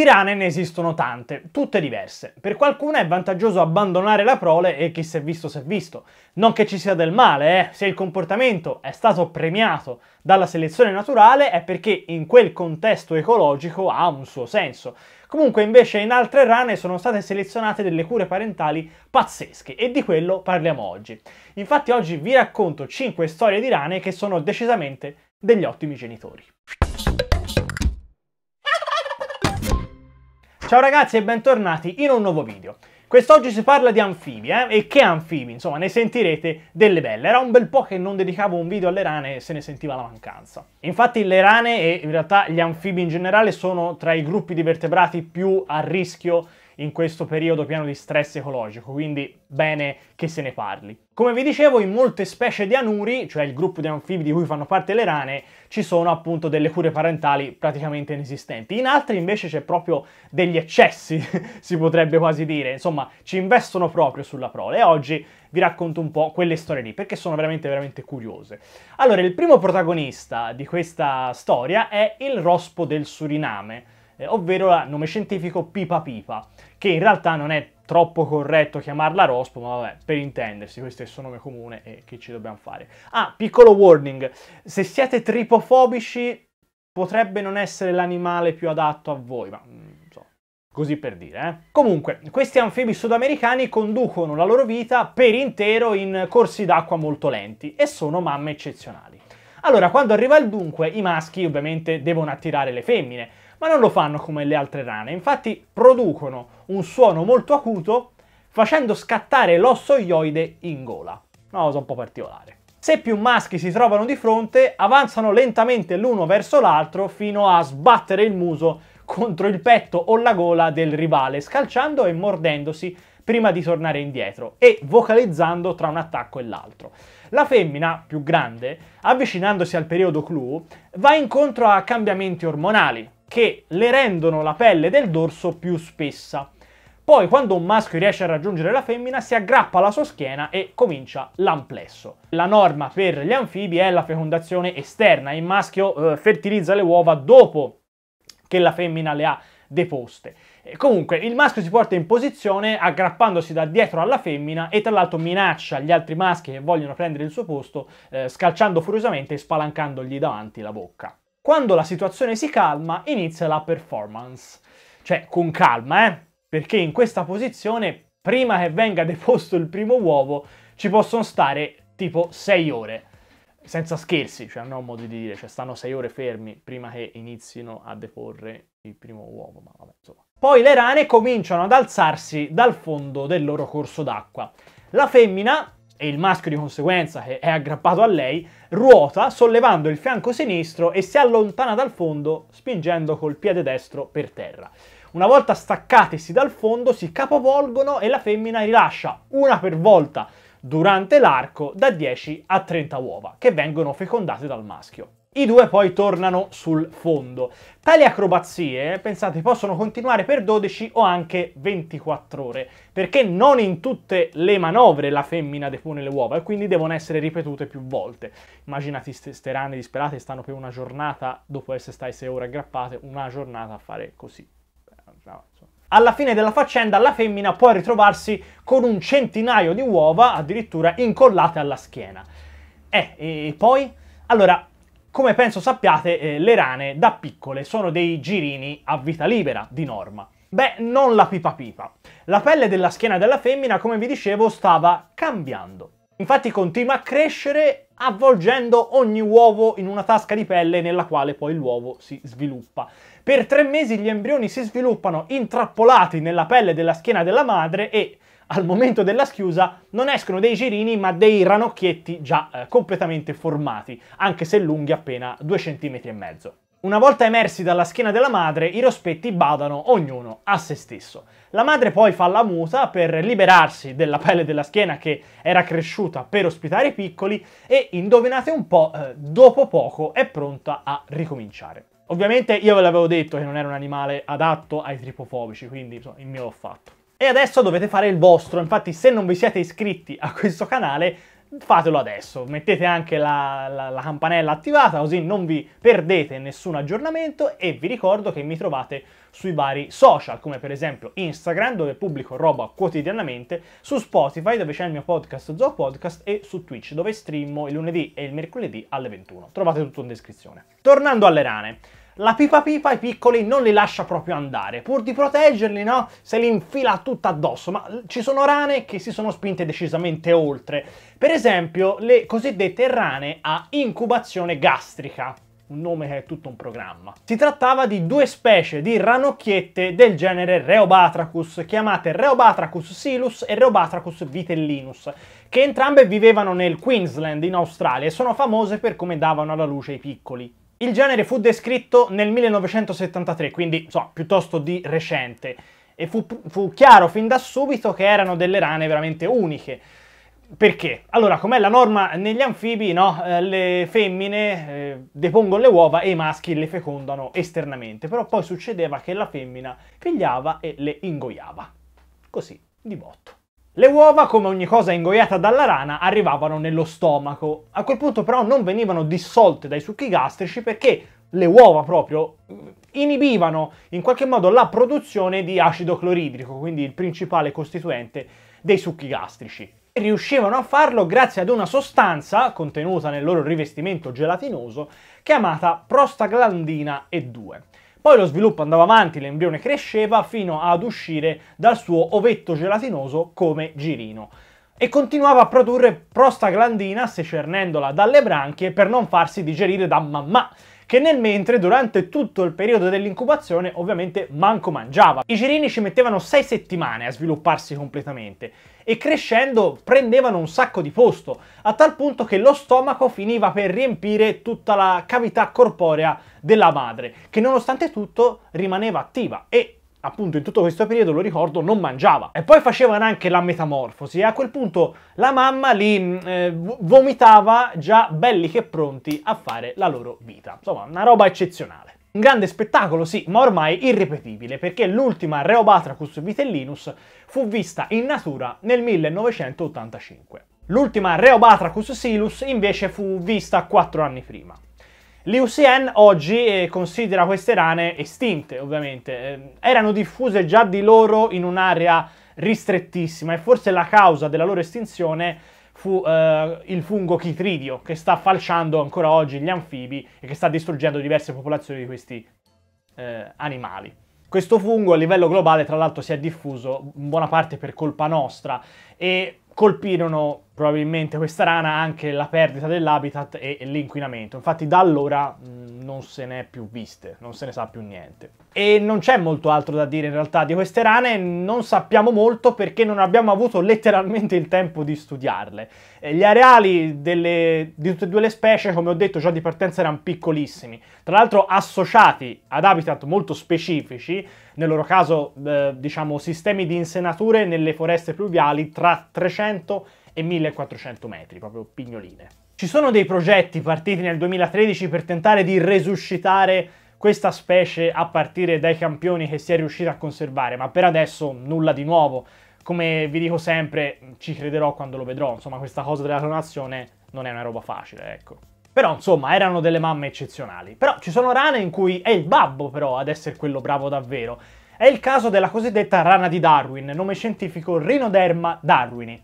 Tirane ne esistono tante, tutte diverse. Per qualcuna è vantaggioso abbandonare la prole e chi si è visto si è visto. Non che ci sia del male, eh. se il comportamento è stato premiato dalla selezione naturale è perché in quel contesto ecologico ha un suo senso. Comunque invece in altre rane sono state selezionate delle cure parentali pazzesche e di quello parliamo oggi. Infatti oggi vi racconto 5 storie di rane che sono decisamente degli ottimi genitori. Ciao ragazzi e bentornati in un nuovo video. Quest'oggi si parla di anfibi, eh? E che anfibi, insomma, ne sentirete delle belle. Era un bel po' che non dedicavo un video alle rane e se ne sentiva la mancanza. Infatti le rane e in realtà gli anfibi in generale sono tra i gruppi di vertebrati più a rischio in questo periodo pieno di stress ecologico, quindi bene che se ne parli. Come vi dicevo, in molte specie di anuri, cioè il gruppo di anfibi di cui fanno parte le rane, ci sono appunto delle cure parentali praticamente inesistenti. In altri invece c'è proprio degli eccessi, si potrebbe quasi dire. Insomma, ci investono proprio sulla prole e oggi vi racconto un po' quelle storie lì, perché sono veramente, veramente curiose. Allora, il primo protagonista di questa storia è il rospo del Suriname, eh, ovvero il nome scientifico Pipa Pipa che in realtà non è troppo corretto chiamarla ROSPO, ma vabbè, per intendersi, questo è il suo nome comune e che ci dobbiamo fare. Ah, piccolo warning, se siete tripofobici potrebbe non essere l'animale più adatto a voi, ma mm, non so, così per dire. Eh? Comunque, questi anfibi sudamericani conducono la loro vita per intero in corsi d'acqua molto lenti e sono mamme eccezionali. Allora, quando arriva il dunque, i maschi ovviamente devono attirare le femmine, ma non lo fanno come le altre rane, infatti producono un suono molto acuto facendo scattare l'osso ioide in gola. Una cosa un po' particolare. Se più maschi si trovano di fronte, avanzano lentamente l'uno verso l'altro fino a sbattere il muso contro il petto o la gola del rivale, scalciando e mordendosi prima di tornare indietro e vocalizzando tra un attacco e l'altro. La femmina, più grande, avvicinandosi al periodo clou, va incontro a cambiamenti ormonali, che le rendono la pelle del dorso più spessa. Poi, quando un maschio riesce a raggiungere la femmina, si aggrappa alla sua schiena e comincia l'amplesso. La norma per gli anfibi è la fecondazione esterna. Il maschio eh, fertilizza le uova dopo che la femmina le ha deposte. E comunque, il maschio si porta in posizione aggrappandosi da dietro alla femmina e tra l'altro minaccia gli altri maschi che vogliono prendere il suo posto, eh, scalciando furiosamente e spalancandogli davanti la bocca. Quando la situazione si calma, inizia la performance. Cioè, con calma, eh? Perché in questa posizione, prima che venga deposto il primo uovo, ci possono stare tipo 6 ore. Senza scherzi, cioè non ho modo di dire, cioè stanno 6 ore fermi prima che inizino a deporre il primo uovo, ma vabbè, insomma. Poi le rane cominciano ad alzarsi dal fondo del loro corso d'acqua. La femmina e il maschio di conseguenza che è aggrappato a lei, ruota sollevando il fianco sinistro e si allontana dal fondo spingendo col piede destro per terra. Una volta staccatesi dal fondo si capovolgono e la femmina rilascia una per volta durante l'arco da 10 a 30 uova che vengono fecondate dal maschio. I due poi tornano sul fondo. Tali acrobazie, pensate, possono continuare per 12 o anche 24 ore, perché non in tutte le manovre la femmina depone le uova e quindi devono essere ripetute più volte. Immaginate ste rane disperate stanno per una giornata, dopo essere stai 6 ore aggrappate, una giornata a fare così. Alla fine della faccenda la femmina può ritrovarsi con un centinaio di uova addirittura incollate alla schiena. Eh, e poi? Allora, come penso sappiate, eh, le rane da piccole sono dei girini a vita libera, di norma. Beh, non la pipa pipa. La pelle della schiena della femmina, come vi dicevo, stava cambiando. Infatti continua a crescere avvolgendo ogni uovo in una tasca di pelle nella quale poi l'uovo si sviluppa. Per tre mesi gli embrioni si sviluppano intrappolati nella pelle della schiena della madre e al momento della schiusa non escono dei girini ma dei ranocchietti già eh, completamente formati, anche se lunghi appena 2,5 cm. Una volta emersi dalla schiena della madre, i rospetti badano ognuno a se stesso. La madre poi fa la muta per liberarsi della pelle della schiena che era cresciuta per ospitare i piccoli e, indovinate un po', eh, dopo poco è pronta a ricominciare. Ovviamente io ve l'avevo detto che non era un animale adatto ai tripofobici, quindi insomma, il mio l'ho fatto. E adesso dovete fare il vostro, infatti se non vi siete iscritti a questo canale fatelo adesso, mettete anche la, la, la, campanella attivata così non vi perdete nessun aggiornamento e vi ricordo che mi trovate sui vari social come per esempio Instagram dove pubblico roba quotidianamente, su Spotify dove c'è il mio podcast Zoo Podcast e su Twitch dove streamo il lunedì e il mercoledì alle 21. Trovate tutto in descrizione. Tornando alle rane. La pipa pipa i piccoli non li lascia proprio andare, pur di proteggerli, no? Se li infila tutta addosso, ma eh, ci sono rane che si sono spinte decisamente oltre. Per esempio, le cosiddette rane a incubazione gastrica un nome che è tutto un programma. Si trattava di due specie di ranocchiette del genere Reobatracus, chiamate Reobatracus silus e Reobatracus vitellinus, che entrambe vivevano nel Queensland in Australia e sono famose per come davano alla luce i piccoli. Il genere fu descritto nel 1973, quindi so, piuttosto di recente, e fu, fu chiaro fin da subito che erano delle rane veramente uniche. Perché? Allora, com'è la norma negli anfibi, no? eh, le femmine eh, depongono le uova e i maschi le fecondano esternamente, però poi succedeva che la femmina pigliava e le ingoiava. Così, di botto. Le uova, come ogni cosa ingoiata dalla rana, arrivavano nello stomaco. A quel punto però non venivano dissolte dai succhi gastrici perché le uova proprio mm, inibivano in qualche modo la produzione di acido cloridrico, quindi il principale costituente dei succhi gastrici. E riuscivano a farlo grazie ad una sostanza contenuta nel loro rivestimento gelatinoso chiamata prostaglandina E2. Poi lo sviluppo andava avanti, l'embrione cresceva fino ad uscire dal suo ovetto gelatinoso come girino e continuava a produrre prostaglandina secernendola dalle branchie per non farsi digerire da mamma che nel mentre durante tutto il periodo dell'incubazione ovviamente manco mangiava. I cerini ci mettevano 6 settimane a svilupparsi completamente e crescendo prendevano un sacco di posto, a tal punto che lo stomaco finiva per riempire tutta la cavità corporea della madre, che nonostante tutto rimaneva attiva e appunto in tutto questo periodo, lo ricordo, non mangiava. E poi facevano anche la metamorfosi e a quel punto la mamma li mm, eh, vomitava già belli che pronti a fare la loro vita. Insomma, una roba eccezionale. Un grande spettacolo, sì, ma ormai irripetibile, perché l'ultima Reobatracus vitellinus fu vista in natura nel 1985. L'ultima Reobatracus silus invece fu vista quattro anni prima. L'IUCN oggi eh, considera queste rane estinte, ovviamente. Eh, erano diffuse già di loro in un'area ristrettissima e forse la causa della loro estinzione fu eh, il fungo chitridio che sta falciando ancora oggi gli anfibi e che sta distruggendo diverse popolazioni di questi eh, animali. Questo fungo a livello globale tra l'altro si è diffuso in buona parte per colpa nostra e colpirono probabilmente questa rana ha anche la perdita dell'habitat e, l'inquinamento. Infatti da allora mh, mm, non se ne è più viste, non se ne sa più niente. E non c'è molto altro da dire in realtà di queste rane, non sappiamo molto perché non abbiamo avuto letteralmente il tempo di studiarle. E eh, gli areali delle, di tutte e due le specie, come ho detto, già di partenza erano piccolissimi, tra l'altro associati ad habitat molto specifici, nel loro caso eh, diciamo sistemi di insenature nelle foreste pluviali tra 300 e e 1400 metri, proprio pignoline. Ci sono dei progetti partiti nel 2013 per tentare di resuscitare questa specie a partire dai campioni che si è riuscita a conservare, ma per adesso nulla di nuovo. Come vi dico sempre, ci crederò quando lo vedrò, insomma questa cosa della clonazione non è una roba facile, ecco. Però insomma erano delle mamme eccezionali. Però ci sono rane in cui è il babbo però ad essere quello bravo davvero. È il caso della cosiddetta rana di Darwin, nome scientifico Rhinoderma darwini.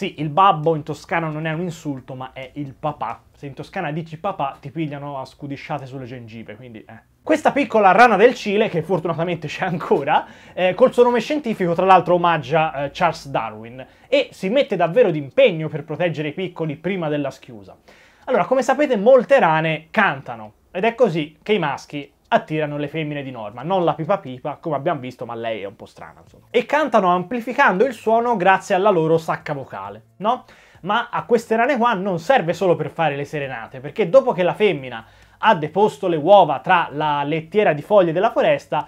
Sì, il babbo in toscano non è un insulto, ma è il papà. Se in toscana dici papà, ti pigliano a scudisciate sulle gengive, quindi eh. Questa piccola rana del Cile, che fortunatamente c'è ancora, eh, col suo nome scientifico tra l'altro omaggia eh, Charles Darwin e si mette davvero d'impegno per proteggere i piccoli prima della schiusa. Allora, come sapete, molte rane cantano ed è così che i maschi attirano le femmine di norma, non la pipa pipa come abbiamo visto, ma lei è un po' strana insomma. E cantano amplificando il suono grazie alla loro sacca vocale, no? Ma a queste rane qua non serve solo per fare le serenate, perché dopo che la femmina ha deposto le uova tra la lettiera di foglie della foresta,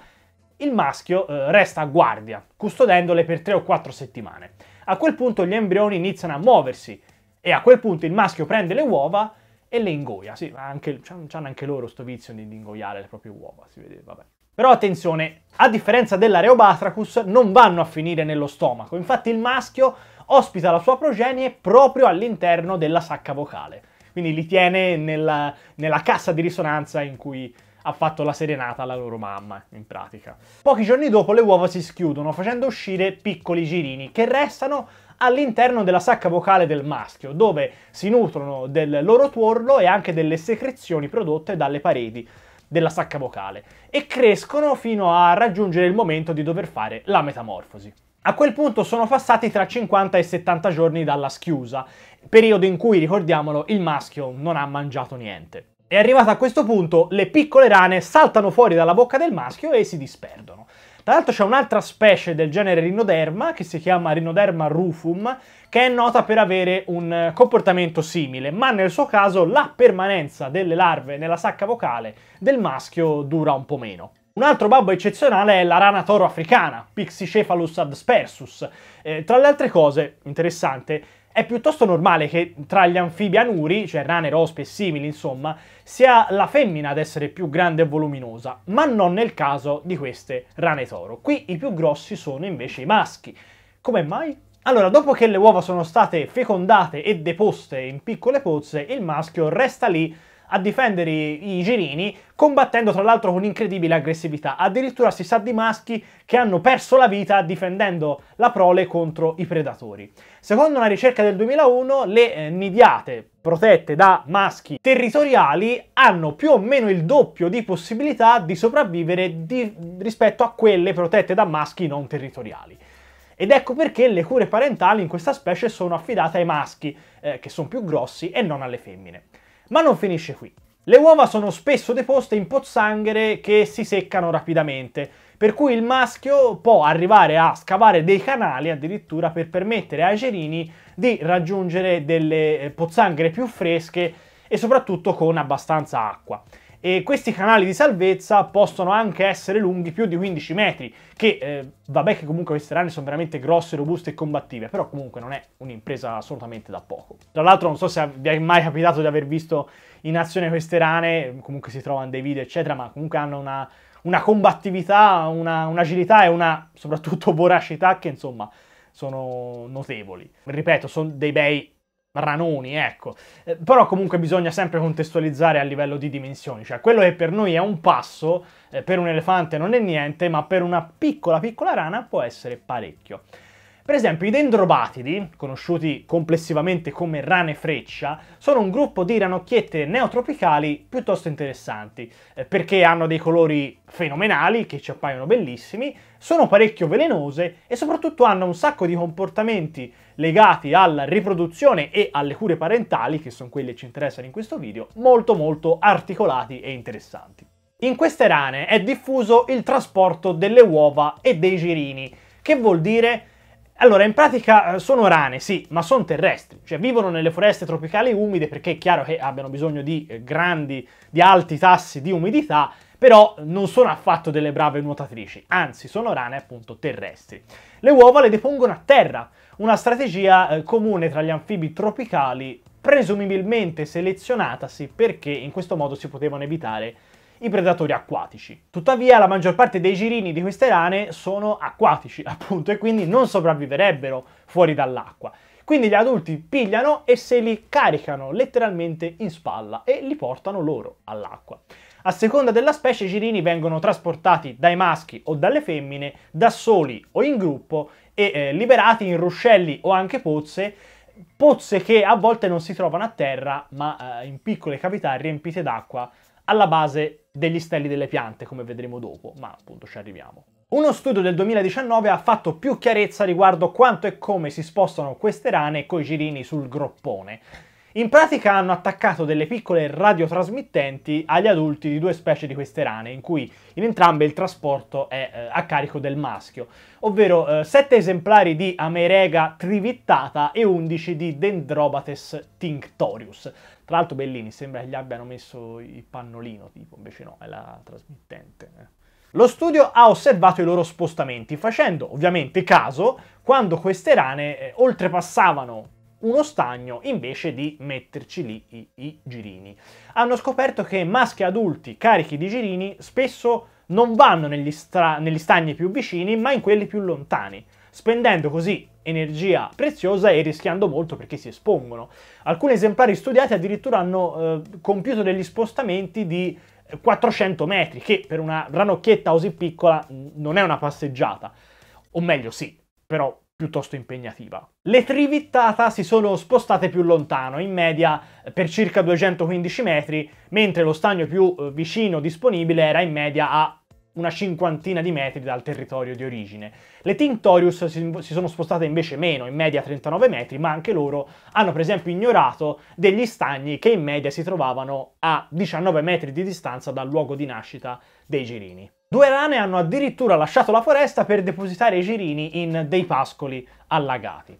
il maschio eh, resta a guardia, custodendole per 3 o 4 settimane. A quel punto gli embrioni iniziano a muoversi e a quel punto il maschio prende le uova e le ingoia, sì, anche, hanno anche loro sto vizio di ingoiare le proprie uova, si vede, vabbè. Però attenzione, a differenza dell'Areobatracus, non vanno a finire nello stomaco, infatti il maschio ospita la sua progenie proprio all'interno della sacca vocale, quindi li tiene nella, nella cassa di risonanza in cui ha fatto la serenata alla loro mamma, in pratica. Pochi giorni dopo le uova si schiudono, facendo uscire piccoli girini che restano all'interno della sacca vocale del maschio, dove si nutrono del loro tuorlo e anche delle secrezioni prodotte dalle pareti della sacca vocale e crescono fino a raggiungere il momento di dover fare la metamorfosi. A quel punto sono passati tra 50 e 70 giorni dalla schiusa, periodo in cui, ricordiamolo, il maschio non ha mangiato niente. E arrivato a questo punto, le piccole rane saltano fuori dalla bocca del maschio e si disperdono. Tra l'altro c'è un'altra specie del genere rinoderma che si chiama rinoderma rufum che è nota per avere un eh, comportamento simile, ma nel suo caso la permanenza delle larve nella sacca vocale del maschio dura un po' meno. Un altro babbo eccezionale è la rana toro africana, Pixicephalus adspersus. Eh, tra le altre cose, interessante, è piuttosto normale che tra gli anfibi anuri, cioè rane, rospe e simili, insomma, sia la femmina ad essere più grande e voluminosa, ma non nel caso di queste rane toro. Qui i più grossi sono invece i maschi. Come mai? Allora, dopo che le uova sono state fecondate e deposte in piccole pozze, il maschio resta lì a difendere i, i girini, combattendo tra l'altro con incredibile aggressività. Addirittura si sa di maschi che hanno perso la vita difendendo la prole contro i predatori. Secondo una ricerca del 2001, le eh, nidiate protette da maschi territoriali hanno più o meno il doppio di possibilità di sopravvivere di, rispetto a quelle protette da maschi non territoriali. Ed ecco perché le cure parentali in questa specie sono affidate ai maschi, eh, che sono più grossi, e non alle femmine. Ma non finisce qui. Le uova sono spesso deposte in pozzanghere che si seccano rapidamente, per cui il maschio può arrivare a scavare dei canali addirittura per permettere ai gerini di raggiungere delle eh, pozzanghere più fresche e soprattutto con abbastanza acqua e questi canali di salvezza possono anche essere lunghi più di 15 metri, che eh, vabbè che comunque queste rane sono veramente grosse, robuste e combattive, però comunque non è un'impresa assolutamente da poco. Tra l'altro non so se vi è mai capitato di aver visto in azione queste rane, comunque si trovano dei video eccetera, ma comunque hanno una, una combattività, un'agilità e una soprattutto voracità che insomma sono notevoli. Ripeto, sono dei bei ranoni, ecco. Eh, però comunque bisogna sempre contestualizzare a livello di dimensioni, cioè quello che per noi è un passo, eh, per un elefante non è niente, ma per una piccola piccola rana può essere parecchio. Per esempio i dendrobatidi, conosciuti complessivamente come rane freccia, sono un gruppo di ranocchiette neotropicali piuttosto interessanti, eh, perché hanno dei colori fenomenali che ci appaiono bellissimi, sono parecchio velenose e soprattutto hanno un sacco di comportamenti legati alla riproduzione e alle cure parentali, che sono quelli che ci interessano in questo video, molto molto articolati e interessanti. In queste rane è diffuso il trasporto delle uova e dei girini, che vuol dire allora, in pratica eh, sono rane, sì, ma sono terrestri, cioè vivono nelle foreste tropicali umide perché è chiaro che abbiano bisogno di eh, grandi, di alti tassi di umidità però non sono affatto delle brave nuotatrici, anzi sono rane appunto terrestri. Le uova le depongono a terra, una strategia eh, comune tra gli anfibi tropicali, presumibilmente selezionatasi perché in questo modo si potevano evitare i predatori acquatici. Tuttavia la maggior parte dei girini di queste rane sono acquatici, appunto, e quindi non sopravviverebbero fuori dall'acqua. Quindi gli adulti pigliano e se li caricano letteralmente in spalla e li portano loro all'acqua. A seconda della specie i girini vengono trasportati dai maschi o dalle femmine, da soli o in gruppo e eh, liberati in ruscelli o anche pozze, pozze che a volte non si trovano a terra ma eh, in piccole cavità riempite d'acqua alla base degli steli delle piante, come vedremo dopo, ma appunto ci arriviamo. Uno studio del 2019 ha fatto più chiarezza riguardo quanto e come si spostano queste rane coi girini sul groppone. In pratica hanno attaccato delle piccole radiotrasmittenti agli adulti di due specie di queste rane, in cui in entrambe il trasporto è eh, a carico del maschio, ovvero eh, 7 esemplari di Amerega trivittata e 11 di Dendrobates tinctorius. Tra l'altro Bellini sembra che gli abbiano messo il pannolino, tipo, invece no, è la trasmittente. Eh. Lo studio ha osservato i loro spostamenti, facendo ovviamente caso quando queste rane eh, oltrepassavano uno stagno invece di metterci lì i, i girini. Hanno scoperto che maschi adulti carichi di girini spesso non vanno negli, stra- negli stagni più vicini ma in quelli più lontani, spendendo così energia preziosa e rischiando molto perché si espongono. Alcuni esemplari studiati addirittura hanno eh, compiuto degli spostamenti di 400 eh, metri, che per una ranocchietta così piccola mm, non è una passeggiata. O meglio, sì, però piuttosto impegnativa. Le trivittata si sono spostate più lontano, in media eh, per circa 215 metri, mentre lo stagno più eh, vicino disponibile era in media a una cinquantina di metri dal territorio di origine. Le Tinctorius si sono spostate invece meno, in media 39 metri, ma anche loro hanno per esempio ignorato degli stagni che in media si trovavano a 19 metri di distanza dal luogo di nascita dei girini. Due rane hanno addirittura lasciato la foresta per depositare i girini in dei pascoli allagati.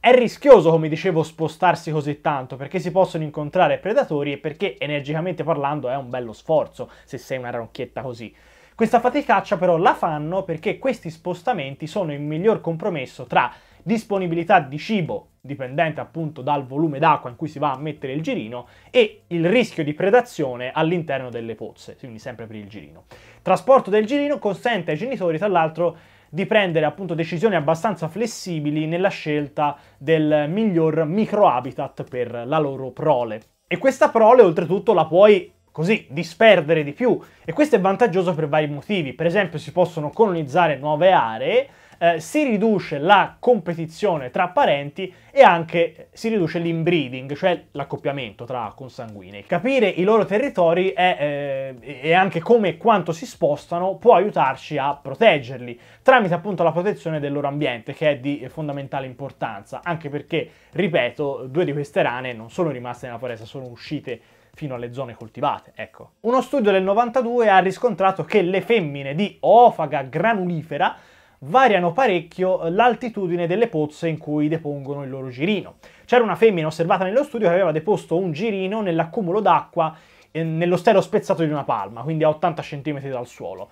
È rischioso, come dicevo, spostarsi così tanto perché si possono incontrare predatori e perché, energicamente parlando, è un bello sforzo se sei una ranocchietta così. Questa faticaccia però la fanno perché questi spostamenti sono il miglior compromesso tra disponibilità di cibo dipendente appunto dal volume d'acqua in cui si va a mettere il girino, e il rischio di predazione all'interno delle pozze, quindi sempre per il girino. Trasporto del girino consente ai genitori, tra l'altro, di prendere appunto decisioni abbastanza flessibili nella scelta del miglior microhabitat per la loro prole. E questa prole oltretutto la puoi così disperdere di più e questo è vantaggioso per vari motivi. Per esempio si possono colonizzare nuove aree eh, si riduce la competizione tra parenti e anche eh, si riduce l'inbreeding, cioè l'accoppiamento tra consanguinei. Capire i loro territori è, eh, e anche come e quanto si spostano può aiutarci a proteggerli, tramite appunto la protezione del loro ambiente, che è di fondamentale importanza, anche perché, ripeto, due di queste rane non sono rimaste nella foresta, sono uscite fino alle zone coltivate, ecco. Uno studio del 92 ha riscontrato che le femmine di Ofaga granulifera variano parecchio l'altitudine delle pozze in cui depongono il loro girino. C'era una femmina osservata nello studio che aveva deposto un girino nell'accumulo d'acqua eh, nello stelo spezzato di una palma, quindi a 80 cm dal suolo.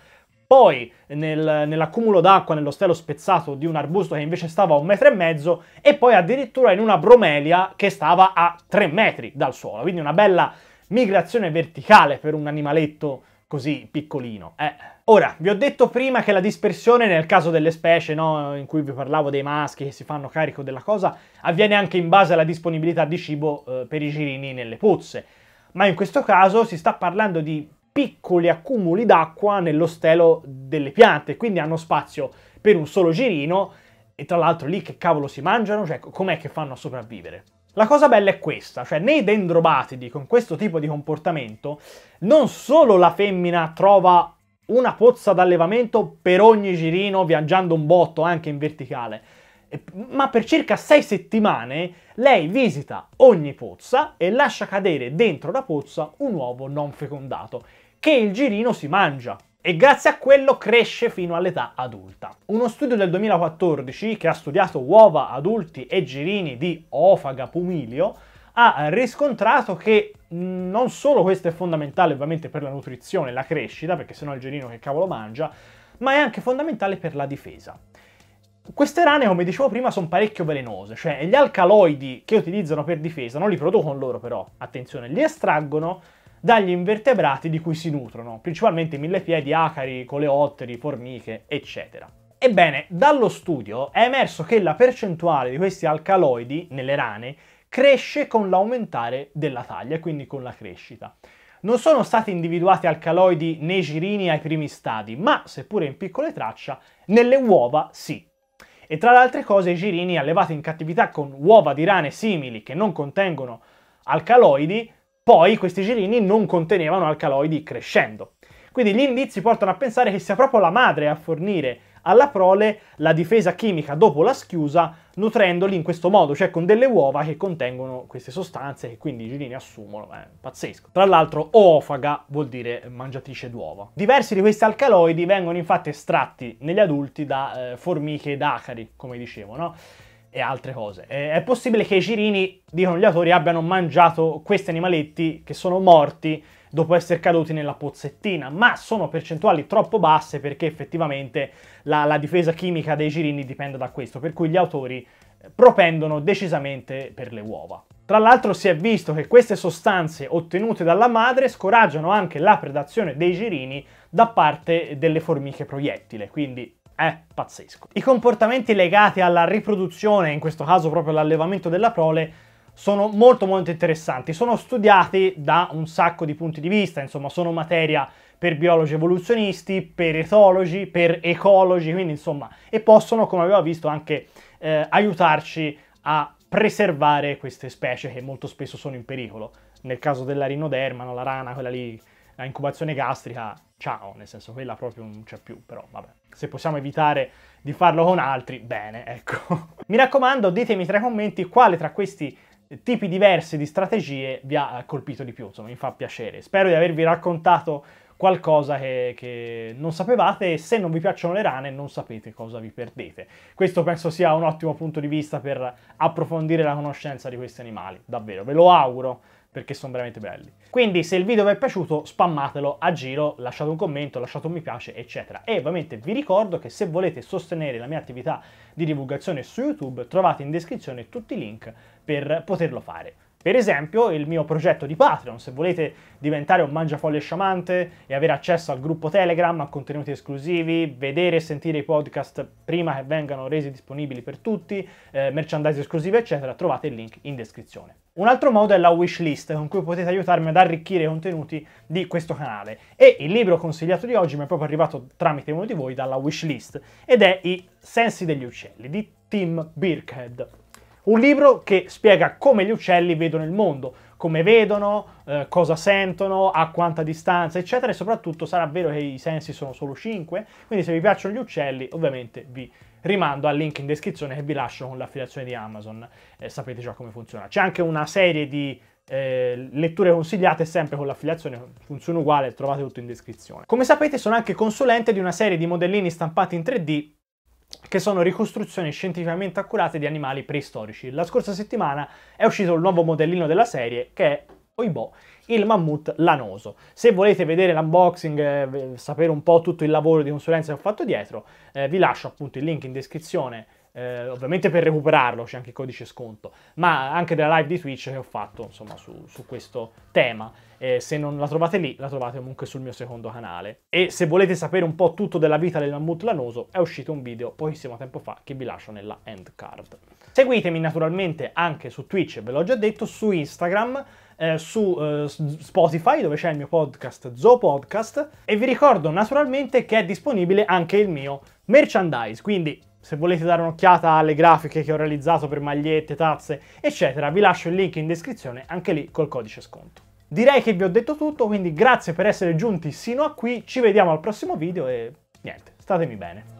Poi nel, nell'accumulo d'acqua nello stelo spezzato di un arbusto che invece stava a un metro e mezzo e poi addirittura in una bromelia che stava a 3 metri dal suolo. Quindi una bella migrazione verticale per un animaletto così piccolino. Eh. Ora, vi ho detto prima che la dispersione nel caso delle specie, no, in cui vi parlavo dei maschi che si fanno carico della cosa, avviene anche in base alla disponibilità di cibo eh, per i girini nelle pozze. Ma in questo caso si sta parlando di piccoli accumuli d'acqua nello stelo delle piante, quindi hanno spazio per un solo girino e tra l'altro lì che cavolo si mangiano, cioè com'è che fanno a sopravvivere? La cosa bella è questa, cioè nei dendrobatidi con questo tipo di comportamento non solo la femmina trova una pozza d'allevamento per ogni girino viaggiando un botto anche in verticale, ma per circa 6 settimane lei visita ogni pozza e lascia cadere dentro la pozza un uovo non fecondato che il girino si mangia e grazie a quello cresce fino all'età adulta. Uno studio del 2014 che ha studiato uova, adulti e girini di Ofaga pumilio ha riscontrato che non solo questo è fondamentale ovviamente per la nutrizione e la crescita, perché sennò il girino che cavolo mangia, ma è anche fondamentale per la difesa. Queste rane, come dicevo prima, sono parecchio velenose, cioè gli alcaloidi che utilizzano per difesa non li producono loro però, attenzione, li estraggono dagli invertebrati di cui si nutrono, principalmente millepiedi, acari, coleotteri, formiche, eccetera. Ebbene, dallo studio è emerso che la percentuale di questi alcaloidi nelle rane cresce con l'aumentare della taglia, e quindi con la crescita. Non sono stati individuati alcaloidi nei girini ai primi stadi, ma, seppure in piccole tracce, nelle uova sì. E tra le altre cose i girini allevati in cattività con uova di rane simili che non contengono alcaloidi poi questi girini non contenevano alcaloidi crescendo. Quindi gli indizi portano a pensare che sia proprio la madre a fornire alla prole la difesa chimica dopo la schiusa, nutrendoli in questo modo, cioè con delle uova che contengono queste sostanze che quindi i girini assumono, è eh, pazzesco. Tra l'altro oofaga vuol dire mangiatrice d'uova. Diversi di questi alcaloidi vengono infatti estratti negli adulti da eh, formiche ed acari, come dicevo, no? e altre cose. è possibile che i girini, dicono gli autori, abbiano mangiato questi animaletti che sono morti dopo essere caduti nella pozzettina, ma sono percentuali troppo basse perché effettivamente la, la difesa chimica dei girini dipende da questo, per cui gli autori eh, propendono decisamente per le uova. Tra l'altro si è visto che queste sostanze ottenute dalla madre scoraggiano anche la predazione dei girini da parte delle formiche proiettile, quindi è pazzesco. I comportamenti legati alla riproduzione, in questo caso proprio all'allevamento della prole, sono molto molto interessanti, sono studiati da un sacco di punti di vista, insomma sono materia per biologi evoluzionisti, per etologi, per ecologi, quindi insomma, e possono, come abbiamo visto, anche eh, aiutarci a preservare queste specie che molto spesso sono in pericolo. Nel caso della rinoderma, no, la rana, quella lì, la incubazione gastrica, ciao, nel senso quella proprio non c'è più, però vabbè. Se possiamo evitare di farlo con altri, bene, ecco. Mi raccomando, ditemi tra i commenti quale tra questi tipi diversi di strategie vi ha colpito di più, insomma mi fa piacere. Spero di avervi raccontato qualcosa che, che, non sapevate e se non vi piacciono le rane non sapete cosa vi perdete. Questo penso sia un ottimo punto di vista per approfondire la conoscenza di questi animali, davvero, ve lo auguro perché sono veramente belli. Quindi se il video vi è piaciuto spammatelo a giro, lasciate un commento, lasciate un mi piace eccetera. E ovviamente vi ricordo che se volete sostenere la mia attività di divulgazione su YouTube trovate in descrizione tutti i link per poterlo fare. Per esempio il mio progetto di Patreon, se volete diventare un mangiafolle sciamante e avere accesso al gruppo Telegram, a contenuti esclusivi, vedere e sentire i podcast prima che vengano resi disponibili per tutti, eh, merchandise esclusive eccetera, trovate il link in descrizione. Un altro modo è la wishlist con cui potete aiutarmi ad arricchire i contenuti di questo canale e il libro consigliato di oggi mi è proprio arrivato tramite uno di voi dalla wishlist ed è I sensi degli uccelli di Tim Birkhead. Un libro che spiega come gli uccelli vedono il mondo, come vedono, eh, cosa sentono, a quanta distanza, eccetera, e soprattutto sarà vero che i sensi sono solo 5, quindi se vi piacciono gli uccelli ovviamente vi rimando al link in descrizione che vi lascio con l'affiliazione di Amazon, eh, sapete già come funziona. C'è anche una serie di eh, letture consigliate sempre con l'affiliazione, funziona uguale, trovate tutto in descrizione. Come sapete sono anche consulente di una serie di modellini stampati in 3D che sono ricostruzioni scientificamente accurate di animali preistorici. La scorsa settimana è uscito il nuovo modellino della serie che è, oibò, il mammut lanoso. Se volete vedere l'unboxing, eh, sapere un po' tutto il lavoro di consulenza che ho fatto dietro, eh, vi lascio appunto il link in descrizione eh, ovviamente per recuperarlo c'è anche il codice sconto, ma anche della live di Twitch che ho fatto insomma, su, su, questo tema. Eh, se non la trovate lì, la trovate comunque sul mio secondo canale. E se volete sapere un po' tutto della vita del mammut lanoso, è uscito un video pochissimo tempo fa che vi lascio nella end card. Seguitemi naturalmente anche su Twitch, ve l'ho già detto, su Instagram. Eh, su eh, Spotify dove c'è il mio podcast Zo Podcast e vi ricordo naturalmente che è disponibile anche il mio merchandise, quindi se volete dare un'occhiata alle grafiche che ho realizzato per magliette, tazze, eccetera, vi lascio il link in descrizione anche lì col codice sconto. Direi che vi ho detto tutto, quindi grazie per essere giunti sino a qui, ci vediamo al prossimo video e niente, statemi bene.